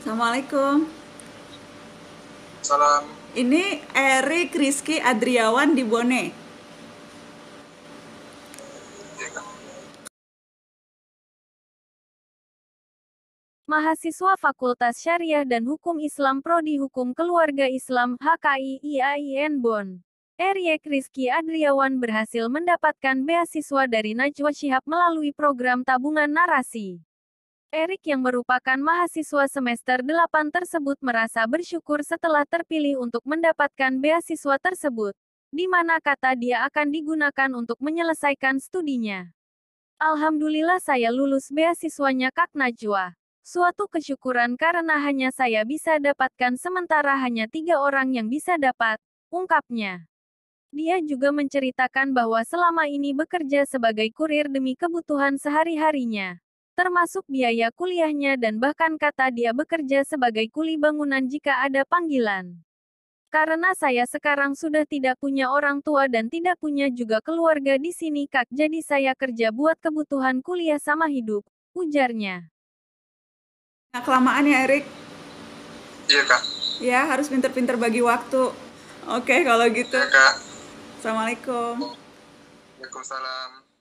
Assalamualaikum. Salam. Ini Erik Rizky Adriawan di Bone. Iya, Mahasiswa Fakultas Syariah dan Hukum Islam Prodi Hukum Keluarga Islam HKI IAIN Bon. Eriek Rizky Adriawan berhasil mendapatkan beasiswa dari Najwa Shihab melalui program tabungan narasi. Erik yang merupakan mahasiswa semester 8 tersebut merasa bersyukur setelah terpilih untuk mendapatkan beasiswa tersebut, di mana kata dia akan digunakan untuk menyelesaikan studinya. Alhamdulillah saya lulus beasiswanya Kak Najwa. Suatu kesyukuran karena hanya saya bisa dapatkan sementara hanya tiga orang yang bisa dapat, ungkapnya. Dia juga menceritakan bahwa selama ini bekerja sebagai kurir demi kebutuhan sehari-harinya termasuk biaya kuliahnya dan bahkan kata dia bekerja sebagai kuli bangunan jika ada panggilan. Karena saya sekarang sudah tidak punya orang tua dan tidak punya juga keluarga di sini kak jadi saya kerja buat kebutuhan kuliah sama hidup, ujarnya. Nah, kelamaan ya Erik? Iya kak. Ya harus pinter-pinter bagi waktu. Oke kalau gitu. Iya kak. Assalamualaikum. Waalaikumsalam.